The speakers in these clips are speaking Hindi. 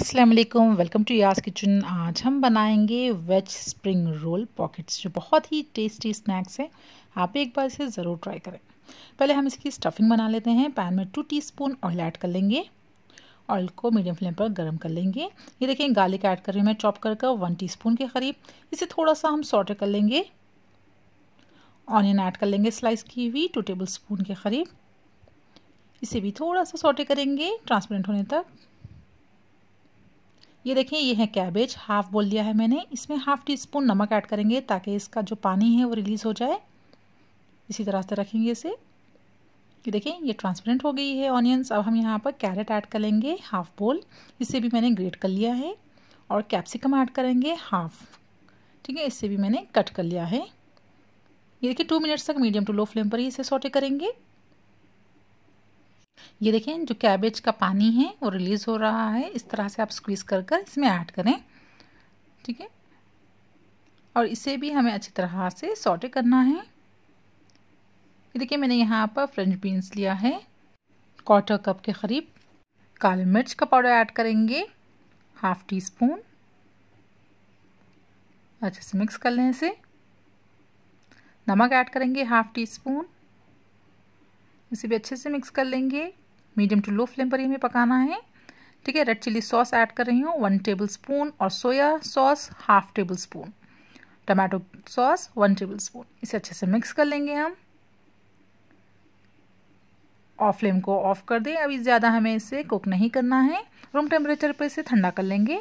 अस्सलाम वालेकुम वेलकम टू यास किचन आज हम बनाएंगे वेज स्प्रिंग रोल पॉकेट्स जो बहुत ही टेस्टी स्नैक्स हैं आप एक बार इसे ज़रूर ट्राई करें पहले हम इसकी स्टफिंग बना लेते हैं पैन में टू टीस्पून ऑयल ऐड कर लेंगे ऑयल को मीडियम फ्लेम पर गर्म कर लेंगे ये देखिए गार्लिक ऐड कर रही हूँ मैं चॉप कर कर वन टी के करीब इसे थोड़ा सा हम सॉटे कर लेंगे ऑनियन ऐड कर लेंगे स्लाइस की हुई टू टेबल स्पून के करीब इसे भी थोड़ा सा सॉटे करेंगे ट्रांसपेरेंट होने तक ये देखिए ये है कैबेज हाफ बोल दिया है मैंने इसमें हाफ टी स्पून नमक ऐड करेंगे ताकि इसका जो पानी है वो रिलीज़ हो जाए इसी तरह से रखेंगे इसे ये देखिए ये ट्रांसपेरेंट हो गई है ऑनियंस अब हम यहाँ पर कैरेट ऐड कर लेंगे हाफ बोल इसे भी मैंने ग्रेट कर लिया है और कैप्सिकम ऐड करेंगे हाफ ठीक है इससे भी मैंने कट कर लिया है ये देखिए टू मिनट्स तक मीडियम टू लो फ्लेम पर ही इसे सोटे करेंगे ये देखें जो कैबेज का पानी है वो रिलीज़ हो रहा है इस तरह से आप स्क्वीज़ कर कर इसमें ऐड करें ठीक है और इसे भी हमें अच्छी तरह से सॉटे करना है ये देखिए मैंने यहाँ पर फ्रेंच बीन्स लिया है क्वार्टर कप के करीब काली मिर्च का पाउडर ऐड करेंगे हाफ टी स्पून अच्छे से मिक्स कर लें इसे नमक ऐड करेंगे हाफ टी स्पून इसे भी अच्छे से मिक्स कर लेंगे मीडियम टू लो फ्लेम पर ही हमें पकाना है ठीक है रेड चिली सॉस ऐड कर रही हूँ वन टेबल स्पून और soya sauce half tablespoon tomato sauce one tablespoon इसे अच्छे से मिक्स कर लेंगे हम ऑफ फ्लेम को ऑफ कर दें अभी ज़्यादा हमें इसे कुक नहीं करना है रूम टेम्परेचर पर इसे ठंडा कर लेंगे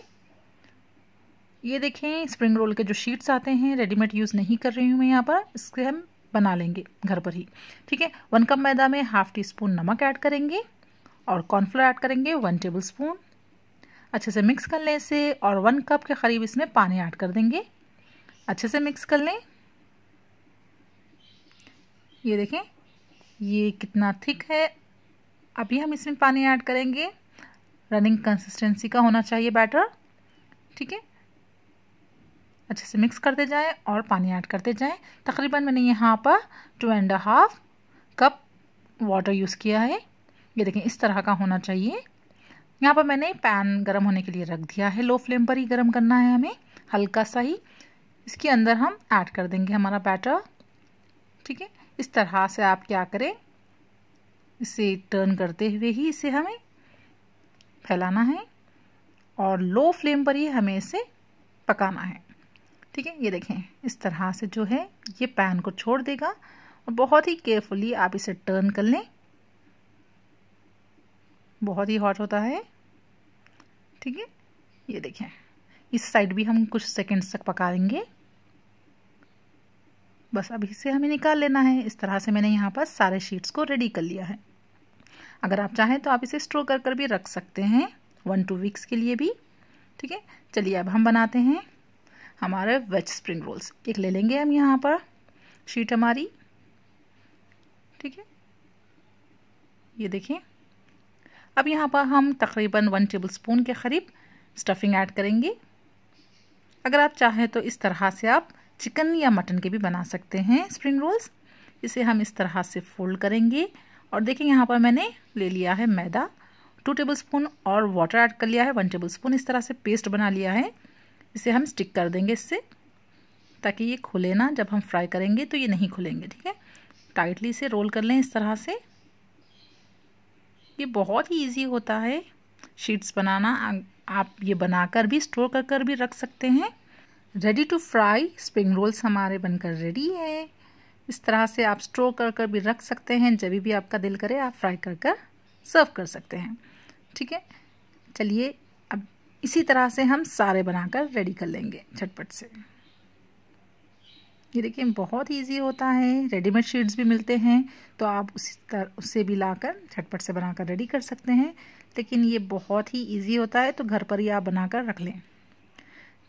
ये देखें स्प्रिंग रोल के जो शीट्स आते हैं रेडीमेड यूज़ नहीं कर रही हूँ मैं यहाँ पर इसके हम बना लेंगे घर पर ही ठीक है वन कप मैदा में हाफ टी स्पून नमक ऐड करेंगे और कॉर्नफ्लोर ऐड करेंगे वन टेबल स्पून अच्छे से मिक्स कर लें इसे और वन कप के करीब इसमें पानी ऐड कर देंगे अच्छे से मिक्स कर लें ये देखें ये कितना थिक है अभी हम इसमें पानी ऐड करेंगे रनिंग कंसिस्टेंसी का होना चाहिए बैटर ठीक है अच्छे से मिक्स करते जाएं और पानी ऐड करते जाएं तकरीबन मैंने यहाँ पर two and half cup water use किया है ये देखें इस तरह का होना चाहिए यहाँ पर मैंने पैन गर्म होने के लिए रख दिया है लो फ्लेम पर ही गर्म करना है हमें हल्का सा ही इसके अंदर हम ऐड कर देंगे हमारा बैटर ठीक है इस तरह से आप क्या करें इसे टर्न करते हुए ही इसे हमें फैलाना है और लो फ्लेम पर ही हमें इसे पकाना है ठीक है ये देखें इस तरह से जो है ये पैन को छोड़ देगा और बहुत ही केयरफुली आप इसे टर्न कर लें बहुत ही हॉट होता है ठीक है ये देखें इस साइड भी हम कुछ सेकंड्स तक पका देंगे बस अभी से हमें निकाल लेना है इस तरह से मैंने यहाँ पर सारे शीट्स को रेडी कर लिया है अगर आप चाहें तो आप इसे स्टोर कर कर भी रख सकते हैं वन टू वीक्स के लिए भी ठीक है चलिए अब हम बनाते हैं हमारे वेज स्प्रिंग रोल्स एक ले लेंगे हम यहाँ पर शीट हमारी ठीक है ये देखिए अब यहाँ पर हम तकरीबन वन टेबल स्पून के करीब स्टफिंग ऐड करेंगे अगर आप चाहें तो इस तरह से आप चिकन या मटन के भी बना सकते हैं स्प्रिंग रोल्स इसे हम इस तरह से फोल्ड करेंगे और देखिए यहाँ पर मैंने ले लिया है मैदा टू टेबल स्पून और वाटर ऐड कर लिया है वन टेबल स्पून इस तरह से पेस्ट बना लिया है इसे हम स्टिक कर देंगे इससे ताकि ये खुले ना जब हम फ्राई करेंगे तो ये नहीं खुलेंगे ठीक है टाइटली इसे रोल कर लें इस तरह से ये बहुत ही ईजी होता है शीट्स बनाना आप ये बनाकर भी स्टोर कर कर भी रख सकते हैं ready to fry spring rolls हमारे बनकर रेडी है इस तरह से आप स्टोर कर कर भी रख सकते हैं जब भी आपका दिल करे आप फ्राई कर कर सर्व कर सकते हैं ठीक है चलिए इसी तरह से हम सारे बनाकर रेडी कर लेंगे झटपट से ये देखिए बहुत ईजी होता है रेडीमेड शीट्स भी मिलते हैं तो आप उसी तरह उससे भी लाकर झटपट से बनाकर रेडी कर सकते हैं लेकिन ये बहुत ही ईजी होता है तो घर पर ही आप बनाकर रख लें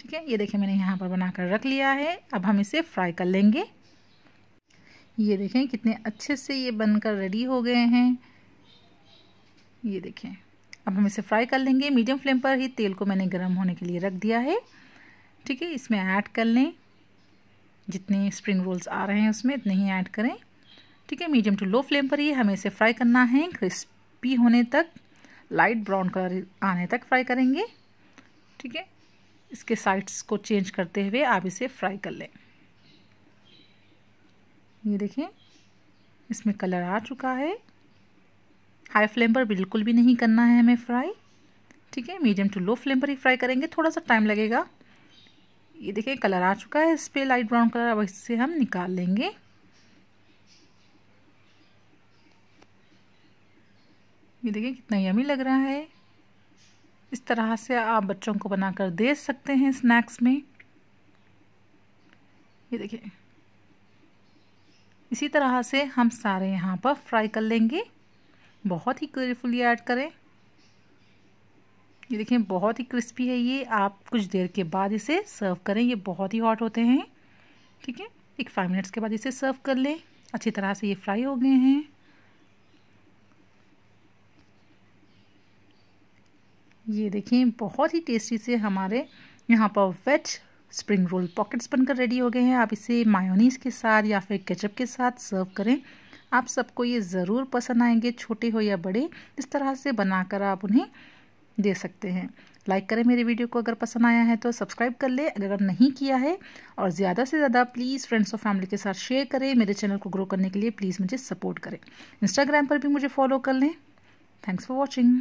ठीक है ये देखें मैंने यहाँ पर बनाकर रख लिया है अब हम इसे फ्राई कर लेंगे ये देखें कितने अच्छे से ये बनकर रेडी हो गए हैं ये देखें अब हम इसे फ्राई कर लेंगे मीडियम फ्लेम पर ही तेल को मैंने गर्म होने के लिए रख दिया है ठीक है इसमें ऐड कर लें जितने स्प्रिंग रोल्स आ रहे हैं उसमें इतने ही ऐड करें ठीक है मीडियम टू लो फ्लेम पर ही हमें इसे फ्राई करना है क्रिस्पी होने तक लाइट ब्राउन कलर आने तक फ्राई करेंगे ठीक है इसके साइड्स को चेंज करते हुए आप इसे फ्राई कर लें ये देखें इसमें कलर आ चुका है हाई फ्लेम पर बिल्कुल भी नहीं करना है हमें फ्राई ठीक है मीडियम टू लो फ्लेम पर ही फ्राई करेंगे थोड़ा सा टाइम लगेगा ये देखिए कलर आ चुका है इस पर लाइट ब्राउन कलर अब इससे हम निकाल लेंगे ये देखिए कितना यमी लग रहा है इस तरह से आप बच्चों को बनाकर दे सकते हैं स्नैक्स में ये देखिए इसी तरह से हम सारे यहाँ पर फ्राई कर लेंगे बहुत ही केयरफुली ऐड करें ये देखें बहुत ही क्रिस्पी है ये आप कुछ देर के बाद इसे सर्व करें ये बहुत ही हॉट होते हैं ठीक है एक फाइव मिनट्स के बाद इसे सर्व कर लें अच्छी तरह से ये फ्राई हो गए हैं ये देखें बहुत ही टेस्टी से हमारे यहाँ पर वेज स्प्रिंग रोल पॉकेट्स बनकर रेडी हो गए हैं आप इसे मायोनीज के साथ या फिर केचप के साथ सर्व करें आप सबको ये ज़रूर पसंद आएंगे छोटे हो या बड़े इस तरह से बनाकर आप उन्हें दे सकते हैं लाइक करें मेरे वीडियो को अगर पसंद आया है तो सब्सक्राइब कर लें अगर नहीं किया है और ज़्यादा से ज़्यादा प्लीज़ फ्रेंड्स और फैमिली के साथ शेयर करें मेरे चैनल को ग्रो करने के लिए प्लीज़ मुझे सपोर्ट करें इंस्टाग्राम पर भी मुझे फॉलो कर लें थैंक्स फॉर वॉचिंग